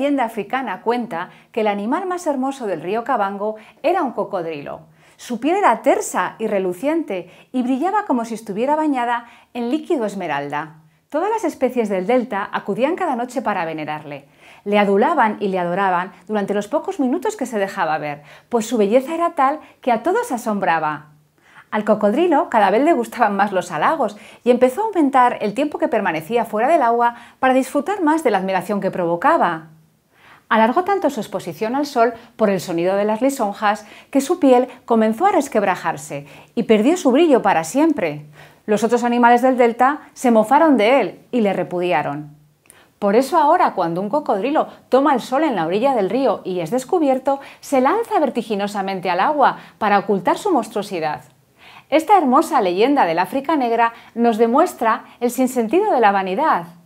leyenda africana cuenta que el animal más hermoso del río Cabango era un cocodrilo. Su piel era tersa y reluciente y brillaba como si estuviera bañada en líquido esmeralda. Todas las especies del delta acudían cada noche para venerarle. Le adulaban y le adoraban durante los pocos minutos que se dejaba ver, pues su belleza era tal que a todos asombraba. Al cocodrilo cada vez le gustaban más los halagos y empezó a aumentar el tiempo que permanecía fuera del agua para disfrutar más de la admiración que provocaba. Alargó tanto su exposición al sol por el sonido de las lisonjas que su piel comenzó a resquebrajarse y perdió su brillo para siempre. Los otros animales del delta se mofaron de él y le repudiaron. Por eso ahora, cuando un cocodrilo toma el sol en la orilla del río y es descubierto, se lanza vertiginosamente al agua para ocultar su monstruosidad. Esta hermosa leyenda del África Negra nos demuestra el sinsentido de la vanidad,